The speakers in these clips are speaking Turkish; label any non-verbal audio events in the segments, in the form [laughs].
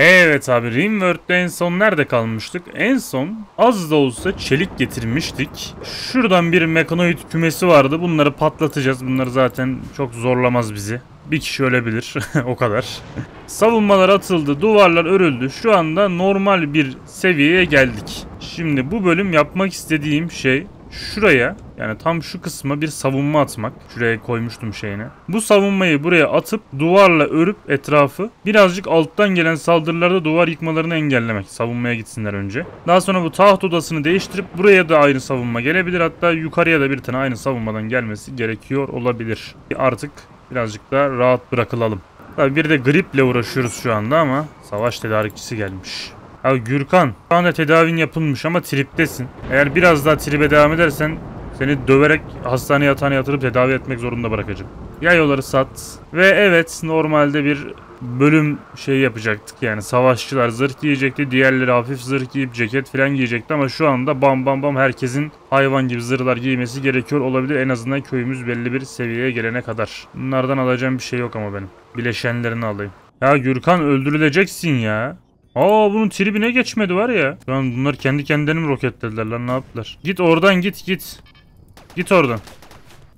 Evet abi Rimworld'de en son nerede kalmıştık? En son az da olsa çelik getirmiştik. Şuradan bir mekanoid kümesi vardı. Bunları patlatacağız. Bunları zaten çok zorlamaz bizi. Bir kişi ölebilir. [laughs] o kadar. Savunmalar atıldı. Duvarlar örüldü. Şu anda normal bir seviyeye geldik. Şimdi bu bölüm yapmak istediğim şey şuraya yani tam şu kısma bir savunma atmak. Şuraya koymuştum şeyini. Bu savunmayı buraya atıp duvarla örüp etrafı birazcık alttan gelen saldırılarda duvar yıkmalarını engellemek. Savunmaya gitsinler önce. Daha sonra bu taht odasını değiştirip buraya da aynı savunma gelebilir. Hatta yukarıya da bir tane aynı savunmadan gelmesi gerekiyor olabilir. Artık birazcık daha rahat bırakılalım. Tabii bir de griple uğraşıyoruz şu anda ama savaş tedarikçisi gelmiş. Abi Gürkan şu anda tedavin yapılmış ama triptesin. Eğer biraz daha tribe devam edersen seni döverek hastane yatağına yatırıp tedavi etmek zorunda bırakacağım. Yayoları sat. Ve evet normalde bir bölüm şey yapacaktık yani savaşçılar zırh giyecekti diğerleri hafif zırh giyip ceket falan giyecekti ama şu anda bam bam bam herkesin hayvan gibi zırhlar giymesi gerekiyor olabilir en azından köyümüz belli bir seviyeye gelene kadar. Bunlardan alacağım bir şey yok ama benim. Bileşenlerini alayım. Ya Gürkan öldürüleceksin ya. Aa bunun tribine geçmedi var ya. Lan bunlar kendi kendilerini roketlediler lan ne yaptılar? Git oradan git git. Git oradan.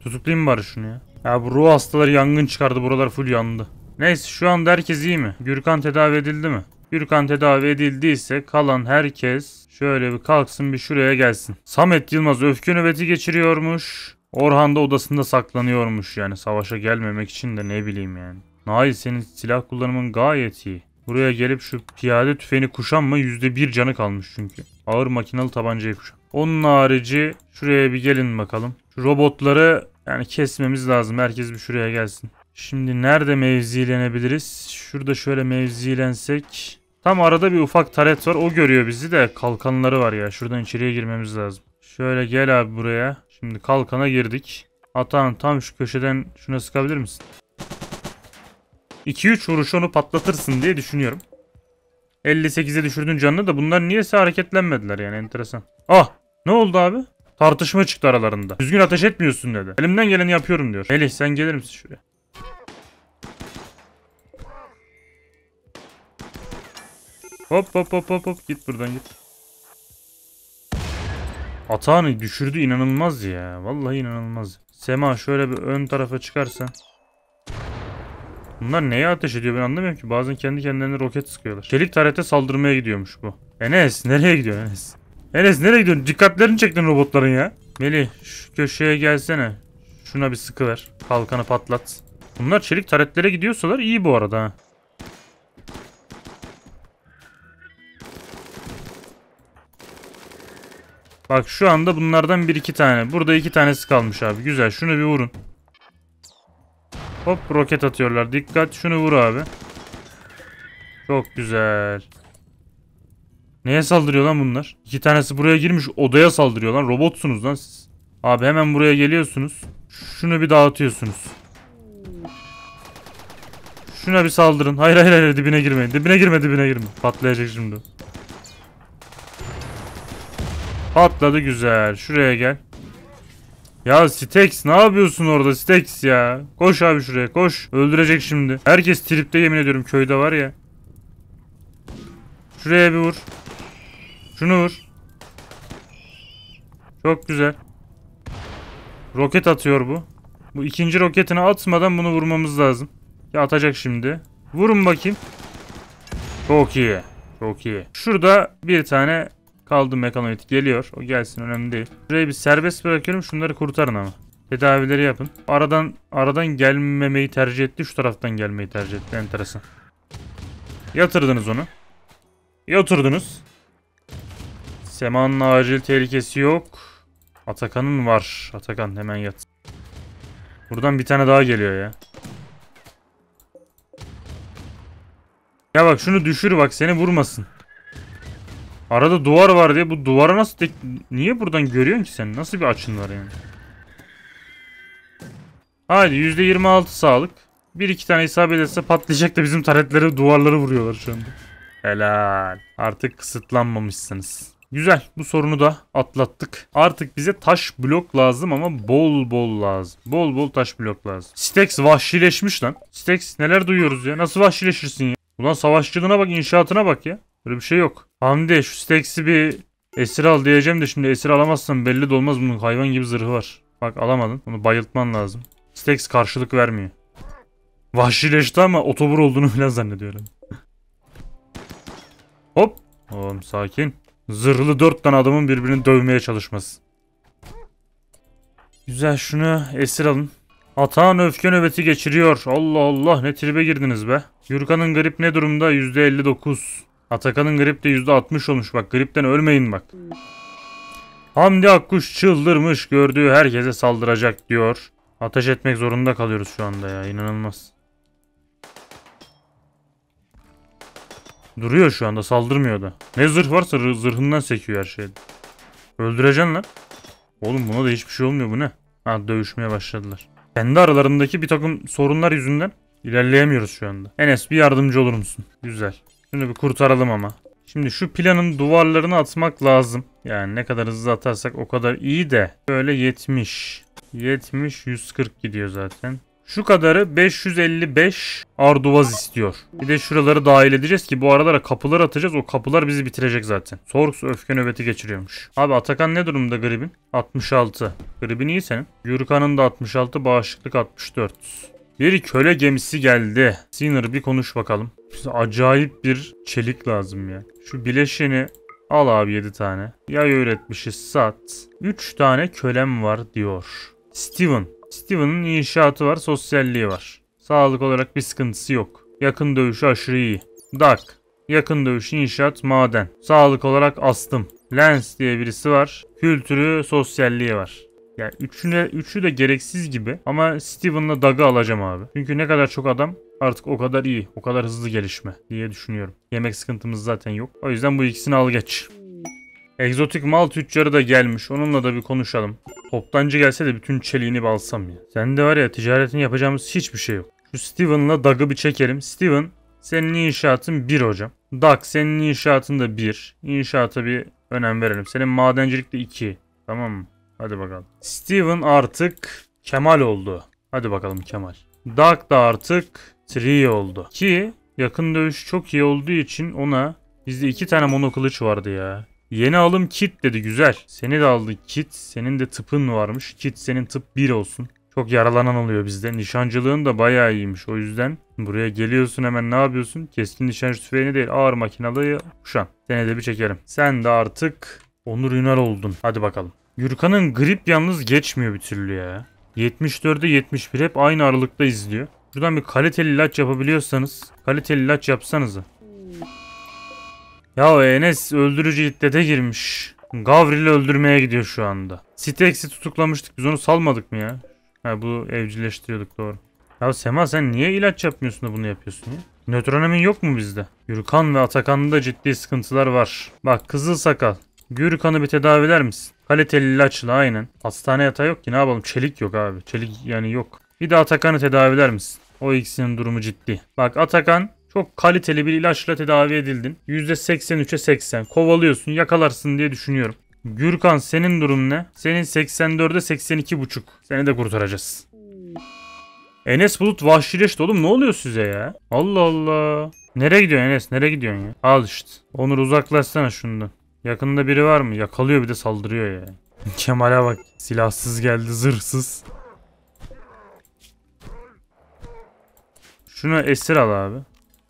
Tutuklayayım bari şunu ya. Ya bu ruh hastaları yangın çıkardı buralar full yandı. Neyse şu anda herkes iyi mi? Gürkan tedavi edildi mi? Gürkan tedavi edildiyse kalan herkes şöyle bir kalksın bir şuraya gelsin. Samet Yılmaz öfke nöbeti geçiriyormuş. Orhan da odasında saklanıyormuş yani savaşa gelmemek için de ne bileyim yani. Nail senin silah kullanımın gayet iyi. Buraya gelip şu piyade tüfeğini kuşan mı? %1 canı kalmış çünkü. Ağır makinalı tabancayı kuşan. Onun harici şuraya bir gelin bakalım. Şu robotları yani kesmemiz lazım. Herkes bir şuraya gelsin. Şimdi nerede mevzilenebiliriz? Şurada şöyle mevzilensek. Tam arada bir ufak taret var. O görüyor bizi de kalkanları var ya. Şuradan içeriye girmemiz lazım. Şöyle gel abi buraya. Şimdi kalkana girdik. Atan tam şu köşeden şuna sıkabilir misin? 2-3 vuruş onu patlatırsın diye düşünüyorum. 58'e düşürdün canını da bunlar niyeyse hareketlenmediler yani enteresan. Ah ne oldu abi? Tartışma çıktı aralarında. Düzgün ateş etmiyorsun dedi. Elimden geleni yapıyorum diyor. Melih sen gelir misin şuraya? Hop hop hop hop hop git buradan git. Atağını düşürdü inanılmaz ya. Vallahi inanılmaz. Sema şöyle bir ön tarafa çıkarsa. Bunlar neye ateş ediyor ben anlamıyorum ki. Bazen kendi kendilerine roket sıkıyorlar. Çelik tarete saldırmaya gidiyormuş bu. Enes nereye gidiyor Enes? Enes nereye gidiyorsun? Dikkatlerini çektin robotların ya. Melih şu köşeye gelsene. Şuna bir sıkı ver. Kalkanı patlat. Bunlar çelik taretlere gidiyorsalar iyi bu arada ha. Bak şu anda bunlardan bir iki tane. Burada iki tanesi kalmış abi. Güzel şunu bir vurun. Hop roket atıyorlar. Dikkat şunu vur abi. Çok güzel. Neye saldırıyor lan bunlar? İki tanesi buraya girmiş odaya saldırıyor lan. Robotsunuz lan siz. Abi hemen buraya geliyorsunuz. Şunu bir dağıtıyorsunuz. Şuna bir saldırın. Hayır hayır hayır dibine girmeyin. Dibine girme dibine girme. Patlayacak şimdi. Patladı güzel. Şuraya gel. Ya Stex ne yapıyorsun orada Stex ya? Koş abi şuraya koş. Öldürecek şimdi. Herkes tripte yemin ediyorum köyde var ya. Şuraya bir vur. Şunu vur. Çok güzel. Roket atıyor bu. Bu ikinci roketini atmadan bunu vurmamız lazım. Ya atacak şimdi. Vurun bakayım. Çok iyi. Çok iyi. Şurada bir tane Kaldı mekanoid geliyor. O gelsin önemli değil. Şurayı bir serbest bırakıyorum. Şunları kurtarın ama. Tedavileri yapın. Aradan aradan gelmemeyi tercih etti. Şu taraftan gelmeyi tercih etti. Enteresan. Yatırdınız onu. Yatırdınız. Sema'nın acil tehlikesi yok. Atakan'ın var. Atakan hemen yat. Buradan bir tane daha geliyor ya. Ya bak şunu düşür bak seni vurmasın. Arada duvar var diye bu duvara nasıl tek... Niye buradan görüyorsun ki sen? Nasıl bir açın var yani? Haydi %26 sağlık. Bir iki tane hesap ederse patlayacak da bizim taretleri duvarları vuruyorlar şu anda. Helal. Artık kısıtlanmamışsınız. Güzel. Bu sorunu da atlattık. Artık bize taş blok lazım ama bol bol lazım. Bol bol taş blok lazım. Stex vahşileşmiş lan. Stex neler duyuyoruz ya. Nasıl vahşileşirsin ya? Ulan savaşçılığına bak inşaatına bak ya. Böyle bir şey yok. Hamdi şu steksi bir esir al diyeceğim de şimdi esir alamazsan belli de olmaz bunun hayvan gibi zırhı var. Bak alamadın. Bunu bayıltman lazım. Steks karşılık vermiyor. Vahşileşti ama otobur olduğunu [laughs] falan zannediyorum. Hop. Oğlum sakin. Zırhlı dört tane adamın birbirini dövmeye çalışması. Güzel şunu esir alın. Atağın öfke nöbeti geçiriyor. Allah Allah ne tribe girdiniz be. Yurkan'ın garip ne durumda? %59. Atakan'ın gripte %60 olmuş bak gripten ölmeyin bak. Hamdi Akkuş çıldırmış gördüğü herkese saldıracak diyor. Ateş etmek zorunda kalıyoruz şu anda ya inanılmaz. Duruyor şu anda saldırmıyor da. Ne zırh varsa zırhından sekiyor her şeyi. Öldüreceksin lan. Oğlum buna da hiçbir şey olmuyor bu ne? Ha dövüşmeye başladılar. Kendi aralarındaki bir takım sorunlar yüzünden ilerleyemiyoruz şu anda. Enes bir yardımcı olur musun? Güzel. Şunu bir kurtaralım ama. Şimdi şu planın duvarlarını atmak lazım. Yani ne kadar hızlı atarsak o kadar iyi de. Böyle 70. 70, 140 gidiyor zaten. Şu kadarı 555 Arduvaz istiyor. Bir de şuraları dahil edeceğiz ki bu aralara kapılar atacağız. O kapılar bizi bitirecek zaten. Sorks öfke nöbeti geçiriyormuş. Abi Atakan ne durumda gribin? 66. Gribin iyi senin. Yurkan'ın da 66, bağışıklık 64. Bir köle gemisi geldi. Sinner bir konuş bakalım. Bize acayip bir çelik lazım ya. Şu bileşeni al abi 7 tane. Yay öğretmişiz sat. 3 tane kölem var diyor. Steven. Steven'ın inşaatı var sosyalliği var. Sağlık olarak bir sıkıntısı yok. Yakın dövüşü aşırı iyi. Duck. Yakın dövüş, inşaat, maden. Sağlık olarak astım. Lens diye birisi var. Kültürü, sosyalliği var. Yani üçüne, üçü de gereksiz gibi. Ama Steven'la Doug'ı alacağım abi. Çünkü ne kadar çok adam artık o kadar iyi. O kadar hızlı gelişme diye düşünüyorum. Yemek sıkıntımız zaten yok. O yüzden bu ikisini al geç. Egzotik mal tüccarı da gelmiş. Onunla da bir konuşalım. Toptancı gelse de bütün çeliğini balsam ya. Sen de var ya ticaretini yapacağımız hiçbir şey yok. Şu Steven'la Doug'ı bir çekelim. Steven senin inşaatın bir hocam. Doug senin inşaatın da bir. İnşaata bir önem verelim. Senin madencilik de iki. Tamam mı? Hadi bakalım. Steven artık Kemal oldu. Hadi bakalım Kemal. Dark da artık Tree oldu. Ki yakın dövüş çok iyi olduğu için ona bizde iki tane mono kılıç vardı ya. Yeni alım kit dedi güzel. Seni de aldı kit. Senin de tıpın varmış. Kit senin tıp 1 olsun. Çok yaralanan oluyor bizde. Nişancılığın da bayağı iyiymiş. O yüzden buraya geliyorsun hemen ne yapıyorsun? Keskin nişancı tüfeğini değil ağır makinalı kuşan. de bir çekerim. Sen de artık Onur Ünal oldun. Hadi bakalım. Yurkan'ın grip yalnız geçmiyor bir türlü ya. 74'e 71 hep aynı aralıkta izliyor. Şuradan bir kaliteli ilaç yapabiliyorsanız kaliteli ilaç yapsanıza. Ya Enes öldürücü iddete girmiş. Gavril'i öldürmeye gidiyor şu anda. Sitex'i tutuklamıştık biz onu salmadık mı ya? Ha bu evcilleştiriyorduk doğru. Ya Sema sen niye ilaç yapmıyorsun da bunu yapıyorsun ya? Nötronemin yok mu bizde? Yurkan ve Atakan'da ciddi sıkıntılar var. Bak kızıl sakal. Gürkan'ı bir tedavi tedaviler misin? Kaliteli ilaçla aynen. Hastane yatağı yok ki ne yapalım. Çelik yok abi. Çelik yani yok. Bir de Atakan'ı tedaviler misin? O ikisinin durumu ciddi. Bak Atakan çok kaliteli bir ilaçla tedavi edildin. %83'e 80. Kovalıyorsun yakalarsın diye düşünüyorum. Gürkan senin durum ne? Senin 84'e 82,5. Seni de kurtaracağız. Enes Bulut vahşileşti oğlum ne oluyor size ya? Allah Allah. Nereye gidiyorsun Enes? Nereye gidiyorsun ya? Al işte. Onur uzaklaşsana şundan. Yakında biri var mı? Yakalıyor bir de saldırıyor ya. Yani. [laughs] Kemal'e bak. Silahsız geldi zırhsız. Şunu esir al abi.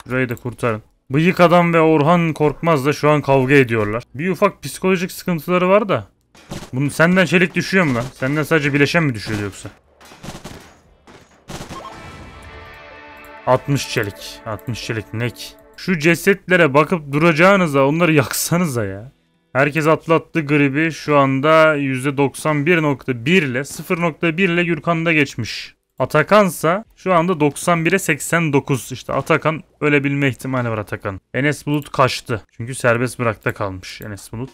Burayı da kurtarın. Bıyık adam ve Orhan Korkmaz da şu an kavga ediyorlar. Bir ufak psikolojik sıkıntıları var da. Bunu senden çelik düşüyor mu lan? Senden sadece bileşen mi düşüyor yoksa? 60 çelik. 60 çelik nek. Şu cesetlere bakıp duracağınıza onları yaksanıza ya. Herkes atlattı gribi. Şu anda %91.1 ile 0.1 ile Gürkan'da geçmiş. Atakansa şu anda 91'e 89. İşte Atakan ölebilme ihtimali var Atakan. Enes Bulut kaçtı. Çünkü serbest bırakta kalmış Enes Bulut.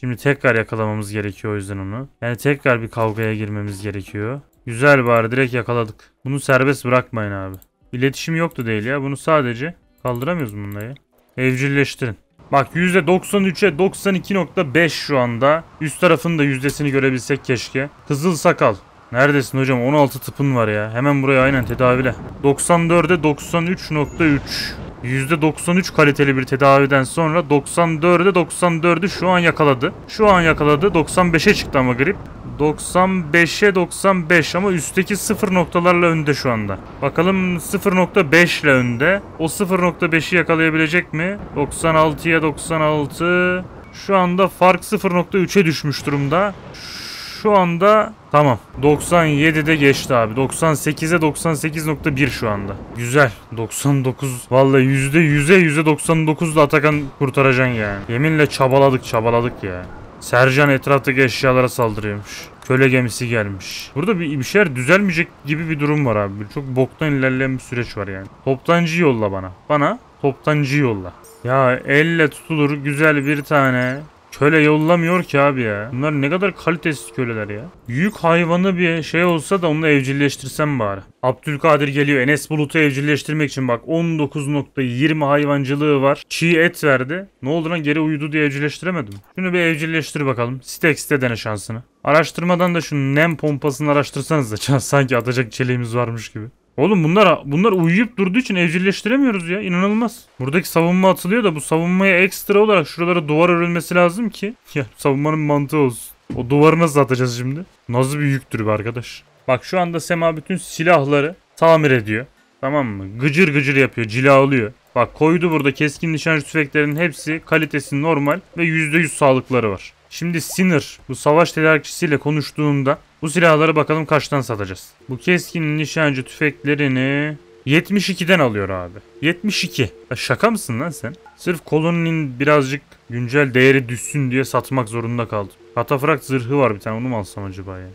Şimdi tekrar yakalamamız gerekiyor o yüzden onu. Yani tekrar bir kavgaya girmemiz gerekiyor. Güzel bari direkt yakaladık. Bunu serbest bırakmayın abi. İletişim yoktu değil ya. Bunu sadece kaldıramıyoruz bunları. Evcilleştirin. Bak %93'e 92.5 şu anda. Üst tarafın da yüzdesini görebilsek keşke. Kızıl sakal. Neredesin hocam? 16 tıpın var ya. Hemen buraya aynen tedavile. 94'e 93.3. %93 kaliteli bir tedaviden sonra 94'e 94'ü şu an yakaladı. Şu an yakaladı. 95'e çıktı ama grip. 95'e 95 ama üstteki 0 noktalarla önde şu anda. Bakalım 0.5 ile önde. O 0.5'i yakalayabilecek mi? 96'ya 96. Şu anda fark 0.3'e düşmüş durumda. Şu anda tamam. 97'de geçti abi. 98'e 98.1 şu anda. Güzel. 99. Vallahi %100'e %99'da Atakan kurtaracaksın yani. Yeminle çabaladık çabaladık ya. Sercan etraftaki eşyalara saldırıyormuş. Köle gemisi gelmiş. Burada bir, bir şeyler düzelmeyecek gibi bir durum var abi. Çok boktan ilerleyen bir süreç var yani. Toptancı yolla bana. Bana toptancı yolla. Ya elle tutulur güzel bir tane Köle yollamıyor ki abi ya. Bunlar ne kadar kalitesiz köleler ya. Büyük hayvanı bir şey olsa da onu evcilleştirsem bari. Abdülkadir geliyor. Enes Bulut'u evcilleştirmek için bak 19.20 hayvancılığı var. Çiğ et verdi. Ne oldu lan geri uyudu diye evcilleştiremedim. Şunu bir evcilleştir bakalım. Stek site dene şansını. Araştırmadan da şu nem pompasını araştırsanız da [laughs] sanki atacak çeliğimiz varmış gibi. Oğlum bunlar bunlar uyuyup durduğu için evcilleştiremiyoruz ya. İnanılmaz. Buradaki savunma atılıyor da bu savunmaya ekstra olarak şuralara duvar örülmesi lazım ki. [laughs] Ya savunmanın mantığı olsun. O duvarı nasıl atacağız şimdi? Nasıl bir yüktür be arkadaş. Bak şu anda Sema bütün silahları tamir ediyor. Tamam mı? Gıcır gıcır yapıyor. cila alıyor. Bak koydu burada keskin nişancı tüfeklerin hepsi kalitesi normal ve %100 sağlıkları var. Şimdi Sinir bu savaş tedarikçisiyle konuştuğunda bu silahları bakalım kaçtan satacağız. Bu keskin nişancı tüfeklerini 72'den alıyor abi. 72. şaka mısın lan sen? Sırf koloninin birazcık güncel değeri düşsün diye satmak zorunda kaldım. Katafrakt zırhı var bir tane onu mu alsam acaba ya?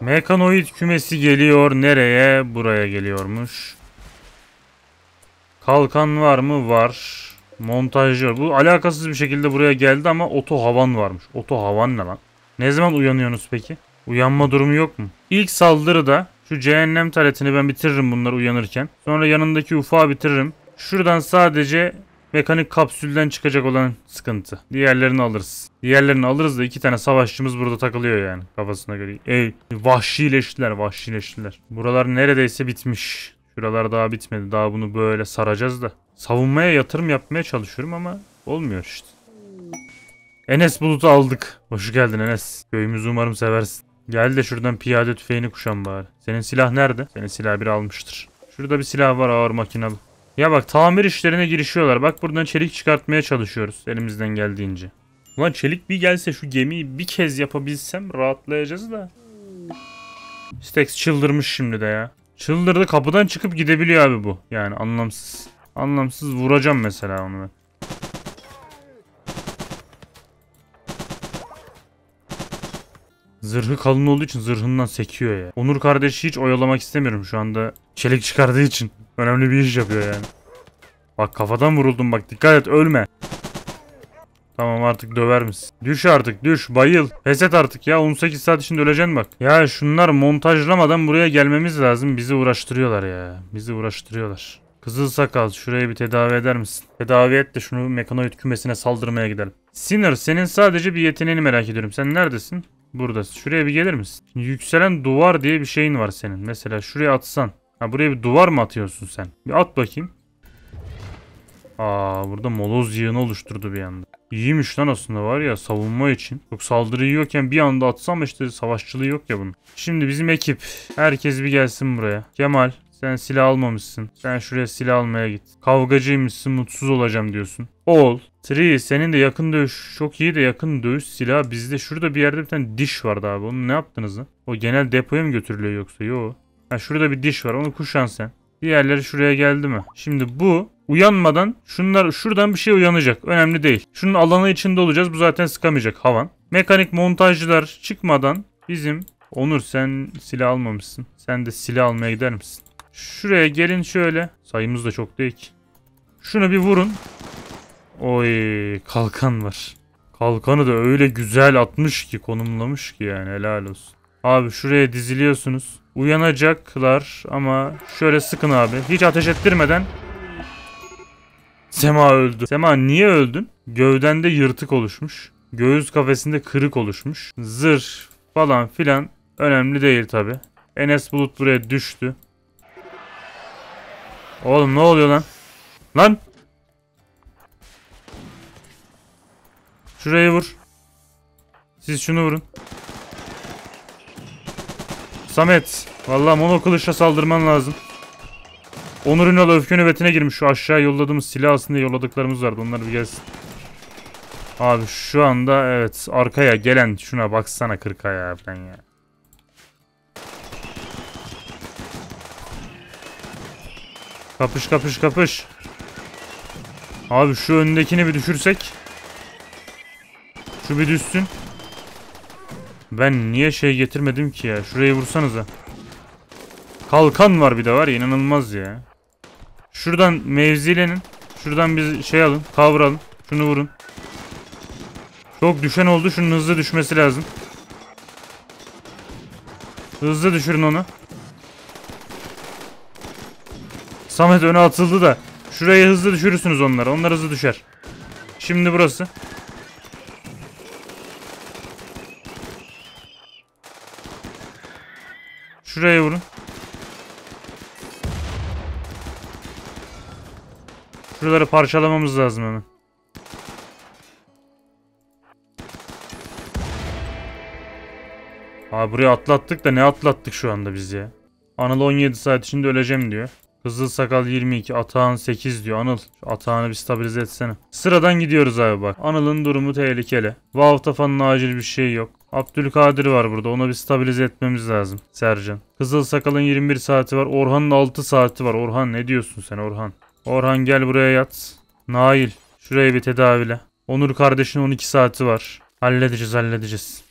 Mekanoid kümesi geliyor. Nereye? Buraya geliyormuş. Kalkan var mı? Var. Montajcı var. Bu alakasız bir şekilde buraya geldi ama oto havan varmış. Oto havan ne lan? Ne zaman uyanıyorsunuz peki? Uyanma durumu yok mu? İlk saldırıda şu cehennem taletini ben bitiririm bunlar uyanırken. Sonra yanındaki ufa bitiririm. Şuradan sadece mekanik kapsülden çıkacak olan sıkıntı. Diğerlerini alırız. Diğerlerini alırız da iki tane savaşçımız burada takılıyor yani kafasına göre. Ey vahşileştiler vahşileştiler. Buralar neredeyse bitmiş. Şuralar daha bitmedi. Daha bunu böyle saracağız da. Savunmaya yatırım yapmaya çalışıyorum ama olmuyor işte. Enes Bulut'u aldık. Hoş geldin Enes. Köyümüzü umarım seversin. Gel de şuradan piyade tüfeğini kuşan bari. Senin silah nerede? Senin silah biri almıştır. Şurada bir silah var ağır makinalı. Ya bak tamir işlerine girişiyorlar. Bak buradan çelik çıkartmaya çalışıyoruz elimizden geldiğince. Ulan çelik bir gelse şu gemiyi bir kez yapabilsem rahatlayacağız da. Stex çıldırmış şimdi de ya. Çıldırdı kapıdan çıkıp gidebiliyor abi bu. Yani anlamsız. Anlamsız vuracağım mesela onu ben. Zırhı kalın olduğu için zırhından sekiyor ya. Onur kardeşi hiç oyalamak istemiyorum şu anda. Çelik çıkardığı için. Önemli bir iş yapıyor yani. Bak kafadan vuruldum bak dikkat et ölme. Tamam artık döver misin? Düş artık düş bayıl. Pes artık ya 18 saat içinde öleceksin bak. Ya şunlar montajlamadan buraya gelmemiz lazım. Bizi uğraştırıyorlar ya. Bizi uğraştırıyorlar. Kızıl sakal şuraya bir tedavi eder misin? Tedavi et de şunu mekanoid kümesine saldırmaya gidelim. Sinner senin sadece bir yeteneğini merak ediyorum. Sen neredesin? Buradasın. Şuraya bir gelir misin? Yükselen duvar diye bir şeyin var senin. Mesela şuraya atsan. Ha buraya bir duvar mı atıyorsun sen? Bir at bakayım. Aa burada moloz yığını oluşturdu bir anda. İyiymiş lan aslında var ya savunma için. Çok saldırı yokken bir anda atsam işte savaşçılığı yok ya bunun. Şimdi bizim ekip. Herkes bir gelsin buraya. Kemal, sen silah almamışsın. Sen şuraya silah almaya git. Kavgacıymışsın mutsuz olacağım diyorsun. Oğul. Tri senin de yakın dövüş çok iyi de yakın dövüş silahı bizde şurada bir yerde bir tane diş vardı abi. Onu ne yaptınız lan? O genel depoya mı götürülüyor yoksa? Yo. Ha şurada bir diş var onu kuşan sen. Diğerleri şuraya geldi mi? Şimdi bu uyanmadan şunlar şuradan bir şey uyanacak. Önemli değil. Şunun alanı içinde olacağız. Bu zaten sıkamayacak havan. Mekanik montajcılar çıkmadan bizim Onur sen silah almamışsın. Sen de silah almaya gider misin? Şuraya gelin şöyle. Sayımız da çok değil ki. Şunu bir vurun. Oy kalkan var. Kalkanı da öyle güzel atmış ki konumlamış ki yani helal olsun. Abi şuraya diziliyorsunuz. Uyanacaklar ama şöyle sıkın abi. Hiç ateş ettirmeden. Sema öldü. Sema niye öldün? Gövdende yırtık oluşmuş. Göğüs kafesinde kırık oluşmuş. Zırh falan filan önemli değil tabi. Enes Bulut buraya düştü. Oğlum ne oluyor lan? Lan! Şurayı vur. Siz şunu vurun. Samet. Valla mono kılıçla saldırman lazım. Onur Ünal öfke nöbetine girmiş. Şu aşağı yolladığımız silah aslında yolladıklarımız vardı. Onlar bir gelsin. Abi şu anda evet arkaya gelen şuna baksana 40 ayağı falan ya. Kapış kapış kapış. Abi şu öndekini bir düşürsek. Şu bir düşsün. Ben niye şey getirmedim ki ya? Şurayı vursanıza. Kalkan var bir de var ya inanılmaz ya. Şuradan mevzilenin. Şuradan bir şey alın. Kavralın. Şunu vurun. Çok düşen oldu. Şunun hızlı düşmesi lazım. Hızlı düşürün onu. Samet öne atıldı da. Şuraya hızlı düşürürsünüz onları. Onlar hızlı düşer. Şimdi burası. Şuraya vurun. Şuraları parçalamamız lazım hemen. Abi buraya atlattık da ne atlattık şu anda biz ya. Anıl 17 saat içinde öleceğim diyor. Kızıl sakal 22. Atağın 8 diyor. Anıl. Şu atağını bir stabilize etsene. Sıradan gidiyoruz abi bak. Anıl'ın durumu tehlikeli. Vav tafanın acil bir şey yok. Abdülkadir var burada. Ona bir stabilize etmemiz lazım. Sercan. Kızıl sakalın 21 saati var. Orhan'ın 6 saati var. Orhan ne diyorsun sen Orhan? Orhan gel buraya yat. Nail. Şuraya bir tedavile. Onur kardeşin 12 saati var. Halledeceğiz halledeceğiz.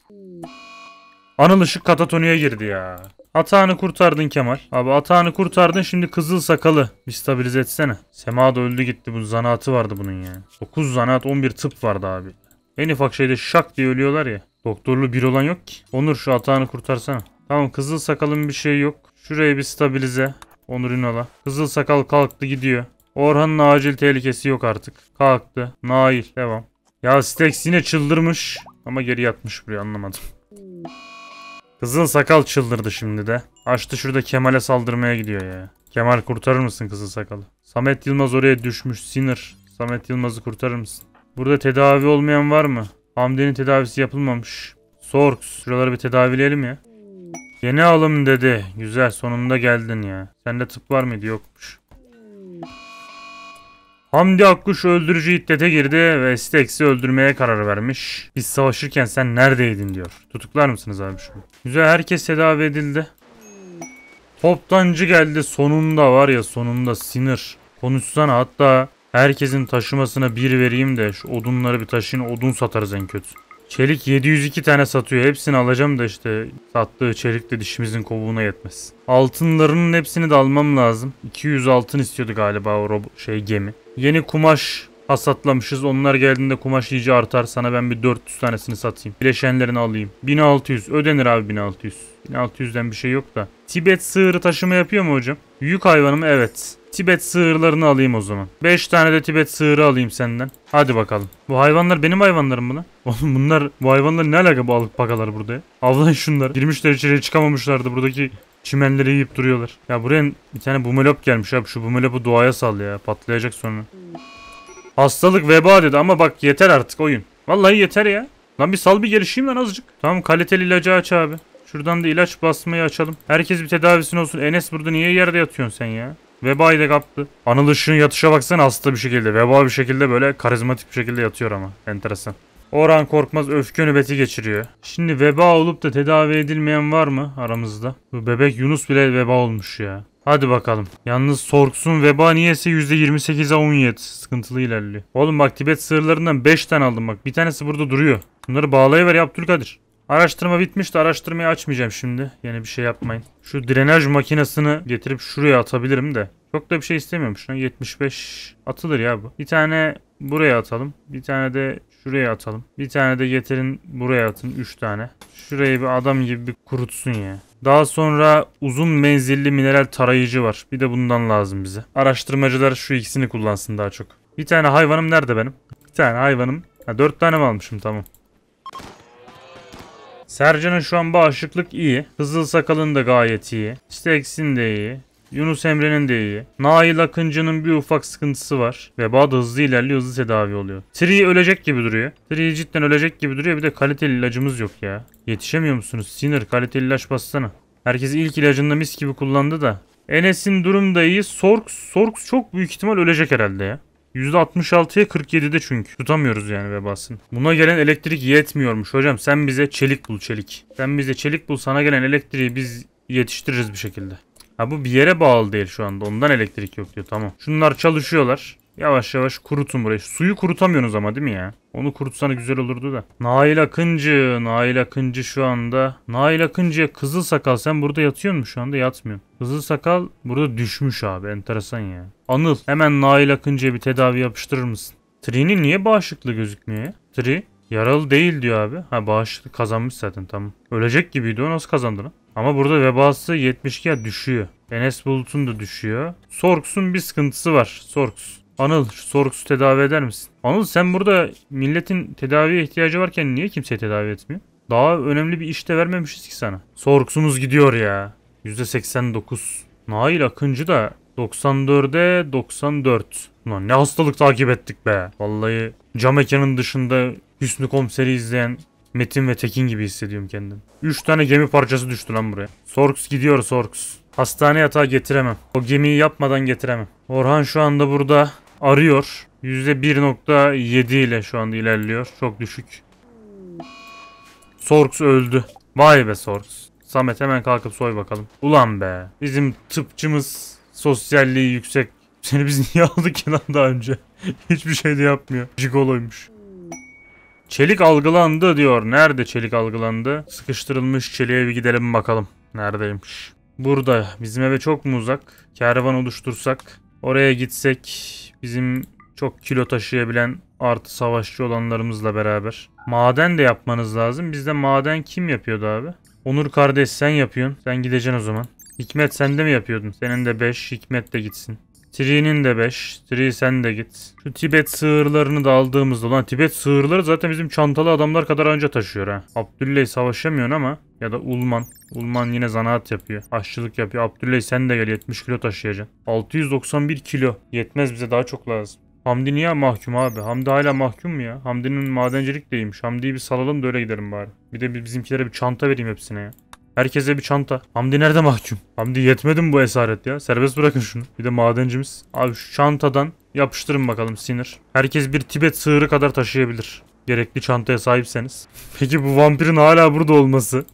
Anıl ışık katatoniye girdi ya. Atağını kurtardın Kemal. Abi atağını kurtardın şimdi kızıl sakalı. Bir stabilize etsene. Sema da öldü gitti. Bu zanaatı vardı bunun ya. 9 zanaat 11 tıp vardı abi. En ufak şeyde şak diye ölüyorlar ya. Doktorlu bir olan yok ki. Onur şu atağını kurtarsana. Tamam kızıl sakalın bir şey yok. Şurayı bir stabilize. Onur inala. Kızıl sakal kalktı gidiyor. Orhan'ın acil tehlikesi yok artık. Kalktı. Nail devam. Ya Stex yine çıldırmış. Ama geri yatmış buraya anlamadım. Kızın sakal çıldırdı şimdi de. Açtı şurada Kemal'e saldırmaya gidiyor ya. Kemal kurtarır mısın kızın sakalı? Samet Yılmaz oraya düşmüş sinir. Samet Yılmaz'ı kurtarır mısın? Burada tedavi olmayan var mı? Hamdi'nin tedavisi yapılmamış. Sorks şuraları bir tedavileyelim ya. Yeni alım dedi. Güzel sonunda geldin ya. Sende tıp var mıydı? Yokmuş. Hamdi Akkuş öldürücü iddete girdi ve Stex'i öldürmeye karar vermiş. Biz savaşırken sen neredeydin diyor. Tutuklar mısınız abi şunu? Güzel herkes tedavi edildi. Toptancı geldi sonunda var ya sonunda sinir. Konuşsana hatta herkesin taşımasına bir vereyim de şu odunları bir taşıyın odun satarız en kötü. Çelik 702 tane satıyor. Hepsini alacağım da işte sattığı çelik de dişimizin kovuğuna yetmez. Altınlarının hepsini de almam lazım. 200 altın istiyordu galiba o şey gemi. Yeni kumaş hasatlamışız. Onlar geldiğinde kumaş iyice artar. Sana ben bir 400 tanesini satayım. Bileşenlerini alayım. 1600. Ödenir abi 1600. 1600'den bir şey yok da. Tibet sığırı taşıma yapıyor mu hocam? Yük hayvanı Evet. Tibet sığırlarını alayım o zaman. 5 tane de Tibet sığırı alayım senden. Hadi bakalım. Bu hayvanlar benim hayvanlarım mı lan? [laughs] Oğlum bunlar bu hayvanlar ne alaka bu alıp bakalar burada ya? Avlayın şunlar. Girmişler içeriye çıkamamışlardı buradaki Çimenleri yiyip duruyorlar. Ya buraya bir tane bumelop gelmiş abi. Şu bumelopu doğaya sal ya. Patlayacak sonra. Hastalık veba dedi ama bak yeter artık oyun. Vallahi yeter ya. Lan bir sal bir gelişeyim lan azıcık. Tamam kaliteli ilacı aç abi. Şuradan da ilaç basmayı açalım. Herkes bir tedavisin olsun. Enes burada niye yerde yatıyorsun sen ya? Vebayı da kaptı. Anıl Işık'ın yatışa baksana hasta bir şekilde. Veba bir şekilde böyle karizmatik bir şekilde yatıyor ama. Enteresan. Orhan Korkmaz öfke nöbeti geçiriyor. Şimdi veba olup da tedavi edilmeyen var mı aramızda? Bu bebek Yunus bile veba olmuş ya. Hadi bakalım. Yalnız Sorks'un veba niyeyse %28'e 17. Sıkıntılı ilerliyor. Oğlum bak Tibet sığırlarından 5 tane aldım bak. Bir tanesi burada duruyor. Bunları bağlayıver ya Abdülkadir. Araştırma bitmiş de Araştırmayı açmayacağım şimdi. Yine bir şey yapmayın. Şu drenaj makinesini getirip şuraya atabilirim de. Çok da bir şey istemiyorum. Şuna 75 atılır ya bu. Bir tane buraya atalım. Bir tane de Şuraya atalım. Bir tane de getirin buraya atın 3 tane. Şurayı bir adam gibi bir kurutsun ya. Daha sonra uzun menzilli mineral tarayıcı var. Bir de bundan lazım bize. Araştırmacılar şu ikisini kullansın daha çok. Bir tane hayvanım nerede benim? Bir tane hayvanım. Ha, dört tane mi almışım tamam. Sercan'ın şu an bağışıklık iyi. Kızıl sakalın da gayet iyi. Stex'in de iyi. Yunus Emre'nin de iyi. Nail Akıncı'nın bir ufak sıkıntısı var. Veba da hızlı ilerliyor, hızlı tedavi oluyor. Tri ölecek gibi duruyor. Tri cidden ölecek gibi duruyor. Bir de kaliteli ilacımız yok ya. Yetişemiyor musunuz? Sinir kaliteli ilaç bassana. Herkes ilk ilacında mis gibi kullandı da. Enes'in durum da iyi. Sorks, Sorks çok büyük ihtimal ölecek herhalde ya. %66'ya 47'de çünkü. Tutamıyoruz yani vebasını. Buna gelen elektrik yetmiyormuş hocam. Sen bize çelik bul çelik. Sen bize çelik bul sana gelen elektriği biz yetiştiririz bir şekilde. Ha bu bir yere bağlı değil şu anda. Ondan elektrik yok diyor. Tamam. Şunlar çalışıyorlar. Yavaş yavaş kurutun burayı. Suyu kurutamıyorsunuz ama değil mi ya? Onu kurutsana güzel olurdu da. Nail Akıncı. Nail Akıncı şu anda. Nail Akıncı'ya Kızıl Sakal. Sen burada yatıyor mu şu anda? Yatmıyorsun. Kızıl Sakal burada düşmüş abi. Enteresan ya. Anıl. Hemen Nail Akıncı'ya bir tedavi yapıştırır mısın? Tri'nin niye bağışıklı gözükmüyor ya? Tri yaralı değil diyor abi. Ha bağışıklı kazanmış zaten tamam. Ölecek gibiydi o nasıl kazandı lan? Ama burada vebası 72'ye düşüyor. Enes Bulut'un da düşüyor. Sorks'un bir sıkıntısı var. Sorks. Anıl şu Sorks'u tedavi eder misin? Anıl sen burada milletin tedaviye ihtiyacı varken niye kimseye tedavi etmiyor? Daha önemli bir iş de vermemişiz ki sana. Sorksumuz gidiyor ya. %89. Nail Akıncı da 94'e 94. Ulan ne hastalık takip ettik be. Vallahi cam ekanın dışında Hüsnü Komiser'i izleyen Metin ve Tekin gibi hissediyorum kendim. 3 tane gemi parçası düştü lan buraya. Sorks gidiyor Sorks. Hastane yatağı getiremem. O gemiyi yapmadan getiremem. Orhan şu anda burada arıyor. %1.7 ile şu anda ilerliyor. Çok düşük. Sorks öldü. Vay be Sorks. Samet hemen kalkıp soy bakalım. Ulan be. Bizim tıpçımız sosyalliği yüksek. Seni biz [laughs] niye aldık ki daha önce? Hiçbir şey de yapmıyor. Jigoloymuş. Çelik algılandı diyor. Nerede çelik algılandı? Sıkıştırılmış çeliğe bir gidelim bakalım. Neredeymiş? Burada. Bizim eve çok mu uzak? Kervan oluştursak. Oraya gitsek bizim çok kilo taşıyabilen artı savaşçı olanlarımızla beraber. Maden de yapmanız lazım. Bizde maden kim yapıyordu abi? Onur kardeş sen yapıyorsun. Sen gideceksin o zaman. Hikmet sen de mi yapıyordun? Senin de 5. Hikmet de gitsin. Tri'nin de 5. Tri sen de git. Şu Tibet sığırlarını da aldığımızda. Lan Tibet sığırları zaten bizim çantalı adamlar kadar anca taşıyor ha. Abdülley savaşamıyorsun ama. Ya da Ulman. Ulman yine zanaat yapıyor. Aşçılık yapıyor. Abdülley sen de gel 70 kilo taşıyacaksın. 691 kilo. Yetmez bize daha çok lazım. Hamdi niye mahkum abi? Hamdi hala mahkum mu ya? Hamdi'nin madencilik deymiş. Hamdi'yi bir salalım da öyle gidelim bari. Bir de bizimkilere bir çanta vereyim hepsine ya. Herkese bir çanta. Hamdi nerede mahkum? Hamdi yetmedi mi bu esaret ya? Serbest bırakın şunu. Bir de madencimiz. Abi şu çantadan yapıştırın bakalım sinir. Herkes bir Tibet sığırı kadar taşıyabilir. Gerekli çantaya sahipseniz. [laughs] Peki bu vampirin hala burada olması.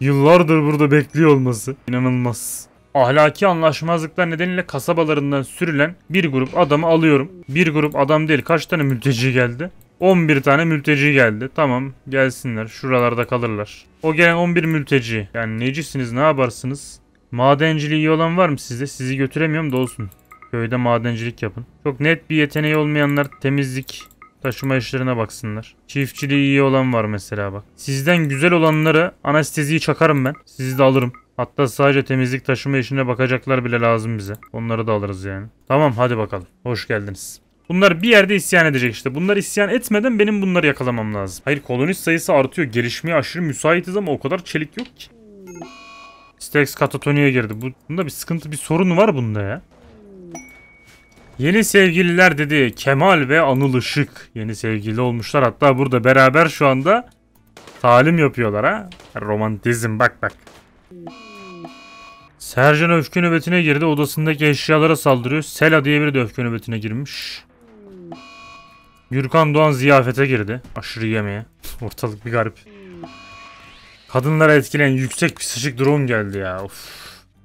Yıllardır burada bekliyor olması. İnanılmaz. Ahlaki anlaşmazlıklar nedeniyle kasabalarından sürülen bir grup adamı alıyorum. Bir grup adam değil kaç tane mülteci geldi? 11 tane mülteci geldi. Tamam gelsinler şuralarda kalırlar. O gelen 11 mülteci. Yani necisiniz ne yaparsınız? Madenciliği iyi olan var mı sizde? Sizi götüremiyorum da olsun. Köyde madencilik yapın. Çok net bir yeteneği olmayanlar temizlik, taşıma işlerine baksınlar. Çiftçiliği iyi olan var mesela bak. Sizden güzel olanları anesteziyi çakarım ben. Sizi de alırım. Hatta sadece temizlik taşıma işine bakacaklar bile lazım bize. Onları da alırız yani. Tamam hadi bakalım. Hoş geldiniz. Bunlar bir yerde isyan edecek işte. Bunlar isyan etmeden benim bunları yakalamam lazım. Hayır kolonist sayısı artıyor. Gelişmeye aşırı müsaitiz ama o kadar çelik yok ki. Stax katatoniye girdi. Bu, bunda bir sıkıntı, bir sorun var bunda ya. Yeni sevgililer dedi. Kemal ve Anıl Işık. Yeni sevgili olmuşlar. Hatta burada beraber şu anda talim yapıyorlar ha. Romantizm bak bak. Sercan öfke nöbetine girdi. Odasındaki eşyalara saldırıyor. Sela diye biri de öfke nöbetine girmiş. Gürkan Doğan ziyafete girdi. Aşırı yemeğe. Ortalık bir garip. Kadınlara etkileyen yüksek psişik drone geldi ya. Of.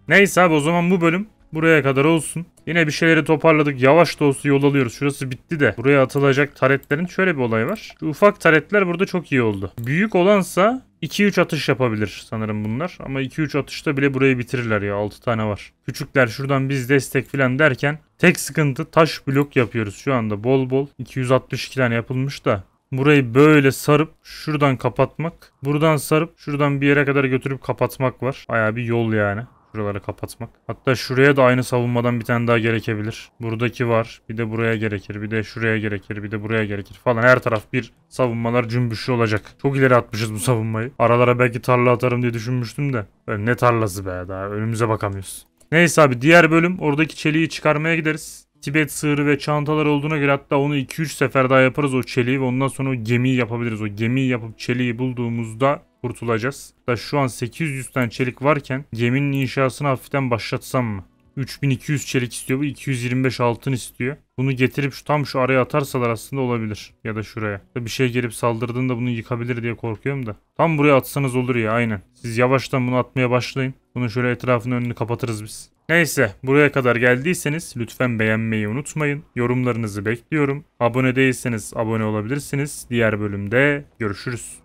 Neyse abi o zaman bu bölüm Buraya kadar olsun. Yine bir şeyleri toparladık. Yavaş da olsa yol alıyoruz. Şurası bitti de. Buraya atılacak taretlerin şöyle bir olayı var. Şu ufak taretler burada çok iyi oldu. Büyük olansa 2-3 atış yapabilir sanırım bunlar. Ama 2-3 atışta bile burayı bitirirler ya. 6 tane var. Küçükler şuradan biz destek falan derken tek sıkıntı taş blok yapıyoruz şu anda. Bol bol 262 tane yapılmış da burayı böyle sarıp şuradan kapatmak. Buradan sarıp şuradan bir yere kadar götürüp kapatmak var. Baya bir yol yani buraları kapatmak. Hatta şuraya da aynı savunmadan bir tane daha gerekebilir. Buradaki var. Bir de buraya gerekir. Bir de şuraya gerekir. Bir de buraya gerekir falan. Her taraf bir savunmalar cümbüşü olacak. Çok ileri atmışız bu savunmayı. Aralara belki tarla atarım diye düşünmüştüm de. Böyle ne tarlası be daha önümüze bakamıyoruz. Neyse abi diğer bölüm oradaki çeliği çıkarmaya gideriz. Tibet sığırı ve çantalar olduğuna göre hatta onu 2-3 sefer daha yaparız o çeliği ve ondan sonra o gemiyi yapabiliriz. O gemiyi yapıp çeliği bulduğumuzda kurtulacağız. Da şu an 800 tane çelik varken geminin inşasını hafiften başlatsam mı? 3200 çelik istiyor bu 225 altın istiyor. Bunu getirip şu tam şu araya atarsalar aslında olabilir. Ya da şuraya. Da Bir şey gelip saldırdığında bunu yıkabilir diye korkuyorum da. Tam buraya atsanız olur ya aynen. Siz yavaştan bunu atmaya başlayın. Bunun şöyle etrafının önünü kapatırız biz. Neyse buraya kadar geldiyseniz lütfen beğenmeyi unutmayın. Yorumlarınızı bekliyorum. Abone değilseniz abone olabilirsiniz. Diğer bölümde görüşürüz.